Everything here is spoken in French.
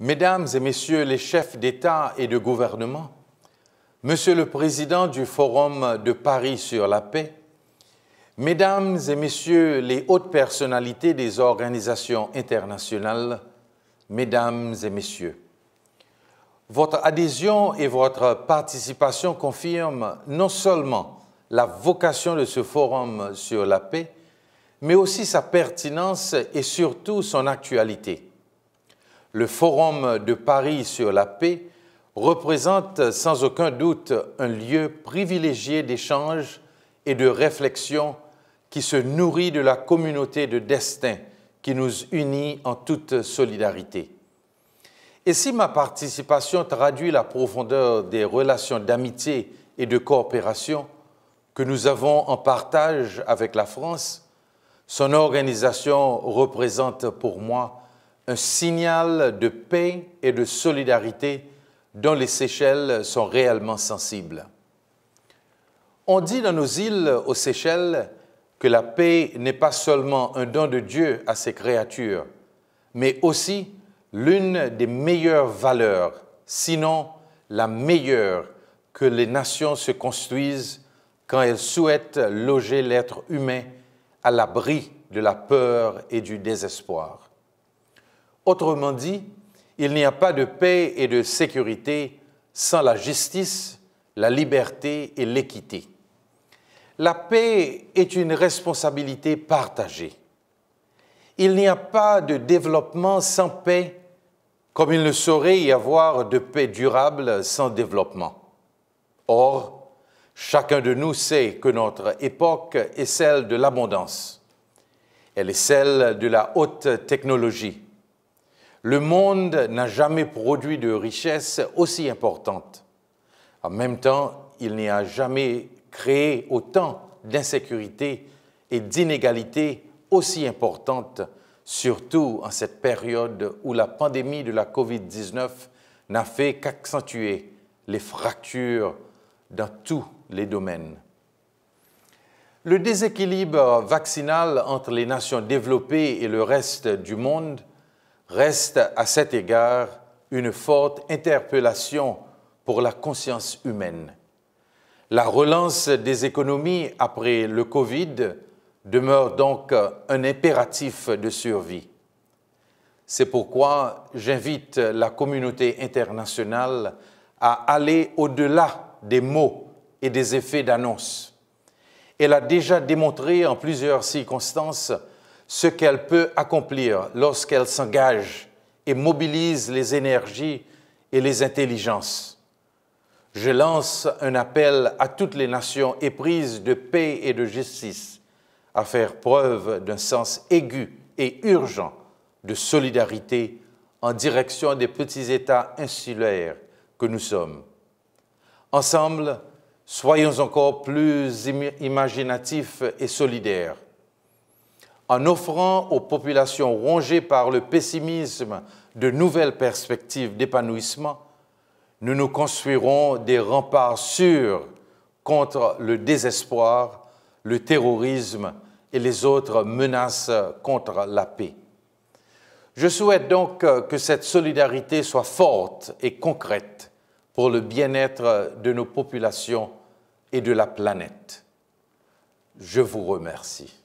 Mesdames et Messieurs les chefs d'État et de gouvernement, Monsieur le Président du Forum de Paris sur la paix, Mesdames et Messieurs les hautes personnalités des organisations internationales, Mesdames et Messieurs, votre adhésion et votre participation confirment non seulement la vocation de ce Forum sur la paix, mais aussi sa pertinence et surtout son actualité le Forum de Paris sur la paix représente sans aucun doute un lieu privilégié d'échange et de réflexion qui se nourrit de la communauté de destin qui nous unit en toute solidarité. Et si ma participation traduit la profondeur des relations d'amitié et de coopération que nous avons en partage avec la France, son organisation représente pour moi un signal de paix et de solidarité dont les Seychelles sont réellement sensibles. On dit dans nos îles aux Seychelles que la paix n'est pas seulement un don de Dieu à ses créatures, mais aussi l'une des meilleures valeurs, sinon la meilleure que les nations se construisent quand elles souhaitent loger l'être humain à l'abri de la peur et du désespoir. Autrement dit, il n'y a pas de paix et de sécurité sans la justice, la liberté et l'équité. La paix est une responsabilité partagée. Il n'y a pas de développement sans paix, comme il ne saurait y avoir de paix durable sans développement. Or, chacun de nous sait que notre époque est celle de l'abondance. Elle est celle de la haute technologie, le monde n'a jamais produit de richesses aussi importante. En même temps, il n'y a jamais créé autant d'insécurité et d'inégalité aussi importantes, surtout en cette période où la pandémie de la COVID-19 n'a fait qu'accentuer les fractures dans tous les domaines. Le déséquilibre vaccinal entre les nations développées et le reste du monde reste à cet égard une forte interpellation pour la conscience humaine. La relance des économies après le Covid demeure donc un impératif de survie. C'est pourquoi j'invite la communauté internationale à aller au-delà des mots et des effets d'annonce. Elle a déjà démontré en plusieurs circonstances ce qu'elle peut accomplir lorsqu'elle s'engage et mobilise les énergies et les intelligences. Je lance un appel à toutes les nations éprises de paix et de justice à faire preuve d'un sens aigu et urgent de solidarité en direction des petits États insulaires que nous sommes. Ensemble, soyons encore plus imaginatifs et solidaires en offrant aux populations rongées par le pessimisme de nouvelles perspectives d'épanouissement, nous nous construirons des remparts sûrs contre le désespoir, le terrorisme et les autres menaces contre la paix. Je souhaite donc euh, que cette solidarité soit forte et concrète pour le bien-être de nos populations et de la planète. Je vous remercie.